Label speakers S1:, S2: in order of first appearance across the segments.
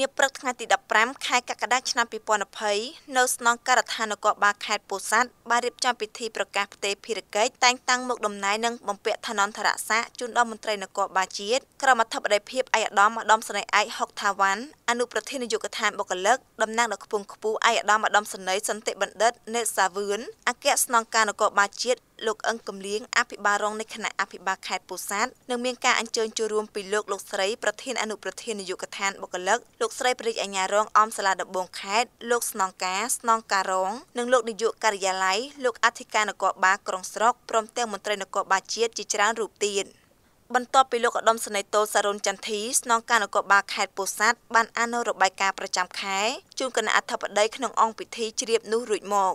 S1: នាព្រឹកថ្ងៃទី15ខែកក្កដាឆ្នាំ2020នៅស្នងការដ្ឋាននគរបាលខេត្តពោធិ៍សាត់បានរៀបចំពិធីប្រកាសផ្ទេរភារកិច្ចតែងតាំងមុខតំណែងនិងបំពាក់ឋានន្តរស័ក្តិជូនដល់មន្ត្រីនគរបាលជាតិក្រុមអធិបតីភាពឯកឧត្តមម្ដុំស្នេហ៍ឯកហុកថាវ៉ាន់អនុប្រធាននាយកដ្ឋានបុគ្គលិកតំណាងដល់ខ្ពង់ខ្ពស់ឯកឧត្តមឧត្តមសេនីយ៍សន្តិបណ្ឌិតនេតសាវឿនអគ្គស្នងការនគរបាលជាតិលោកអឹងកំលៀងអភិបាលរងនៃគណៈអភិបាលខេត្តពោធិ៍សាត់និងមានការអញ្ជើញចូលរួមពីលោកលោកស្រីប្រធានអនុប្រធាននាយកដ្ឋានបុគ្គលិកលោកស្រីប្រតិអញ្ញារង អមសាលាដំបងខេត្តលោកស្នងការស្នងការរងនិងលោកនាយកការិយាល័យលោកអធិការនគរបាលក្រុងស្រុកព្រមទាំងមន្ត្រីនគរបាលជាតិជាច្រើនរូបទៀត។បន្ទាប់ពីលោកឧត្តមសេនីយ៍តូសារុនចន្ទធីស្នងការនគរបាលខេត្តពោធិ៍សាត់បានអនុរបាយការណ៍ប្រចាំខែជូនគណៈអធិបតីក្នុងអង្គពិធីជ្រាបនោះរួចមក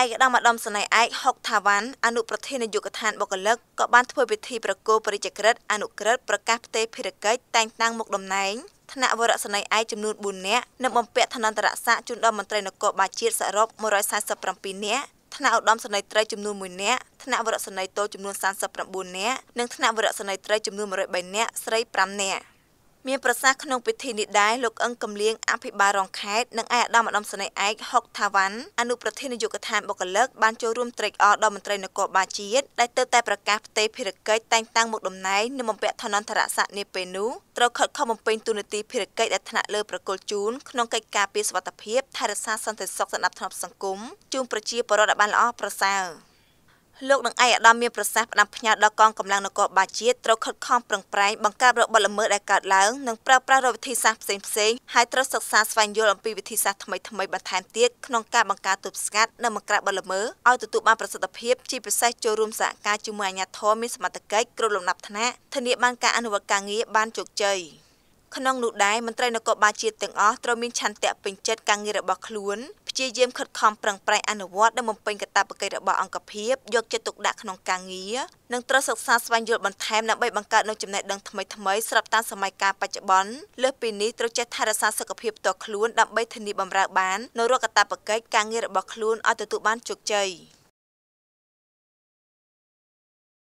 S1: ឯកឧត្តមឧត្តមសេនីយ៍ឯកហុកថាវ៉ាន់អនុប្រធាននាយកដ្ឋានបុគ្គលិកក៏បានធ្វើពិធីប្រគល់បរិជ្ជក្រិតអនុក្រឹតប្រកាសផ្ទេរភារកិច្ចតែងតាំងមុខតំណែងថ្នាក់វរសេនីយ៍ឯកចំនួន4នាក់និងបំពាក់ឋានន្តរស័ក្តិជូនដល់មន្ត្រីនគរបាលជាតិសរុប147នាក់ថ្នាក់ឧត្តមសេនីយ៍ត្រីចំនួន1នាក់ថ្នាក់វរៈសេនីយ៍តូចចំនួន39នាក់និងថ្នាក់វរៈសេនីយ៍ត្រីចំនួន103នាក់ស្រី5នាក់មានប្រសាសន៍ក្នុងពិធីនេះដែរលោកអឹងកំលៀងអភិបាលរងខេត្តនិងឯកឧត្តមឧត្តមសេនីយ៍ឯកហុកថាវ៉ាន់អនុប្រធាននាយកដ្ឋានបុគ្គលិកបានចូលរួមត្រេកអរដល់មន្ត្រីនគរបាលជាតិដែលទើបតែប្រកាសផ្ទេរភារកិច្ចតែងតាំងមុខតំណែងនិងបំពាក់ឋានន្តរស័ក្តិនាពេលនោះត្រូវខិតខំបំពេញតួនាទីភារកិច្ចដែលថ្នាក់លើប្រគល់ជូនក្នុងកិច្ចការពារសុវត្ថិភាពថែរក្សាសន្តិសុខសណ្ដាប់ធ្នាប់សង្គមជូនប្រជាពលរដ្ឋឲ្យបានល្អប្រសើរ។លោកនឹងឯកឧត្តមមានប្រសាសន៍ផ្ដាំផ្ញើដល់កងកម្លាំងនគរបាលជាតិត្រូវខិតខំប្រឹងប្រែងបង្ការរបបល្មើសដែលកើតឡើងនិងប្រើប្រាស់រកវិធីសាស្ត្រផ្សេងផ្សេងហើយត្រូវសិក្សាស្វែងយល់អំពីវិធីសាស្ត្រថ្មីថ្មីបន្ថែមទៀតក្នុងការបង្ការទប់ស្កាត់និងបង្ក្រាបបទល្មើសឲ្យទទួលបានប្រសិទ្ធភាពជាពិសេសចូលរួមសហការជាមួយអាជ្ញាធរមានសមត្ថកិច្ចគ្រប់លំដាប់ថ្នាក់ធានាបានការអនុវត្តការងារបានជោគជ័យក្នុងនោះដែរមន្ត្រីនគរបាលជាតិទាំងអស់ត្រូវមានឆន្ទៈពេញចិត្តការងាររបស់ខ្លួនព្យាយាមខិតខំប្រឹងប្រែងអនុវត្តដើម្បីបំពេញកាតព្វកិច្ចរបស់អង្គភាពយកចិត្តទុកដាក់ក្នុងការងារនិងត្រូវសិក្សាស្វែងយល់បន្ថែមដើម្បីបង្កើតនូវចំណេះដឹងថ្មីៗស្របតាមសម័យកាលបច្ចុប្បន្នលើសពីនេះត្រូវចេះថែរក្សាសុខភាពផ្ទាល់ខ្លួនដើម្បីធានាបម្រើបាននូវរកកាតព្វកិច្ចការងាររបស់ខ្លួនឲ្យទទួលបានជោគជ័យ។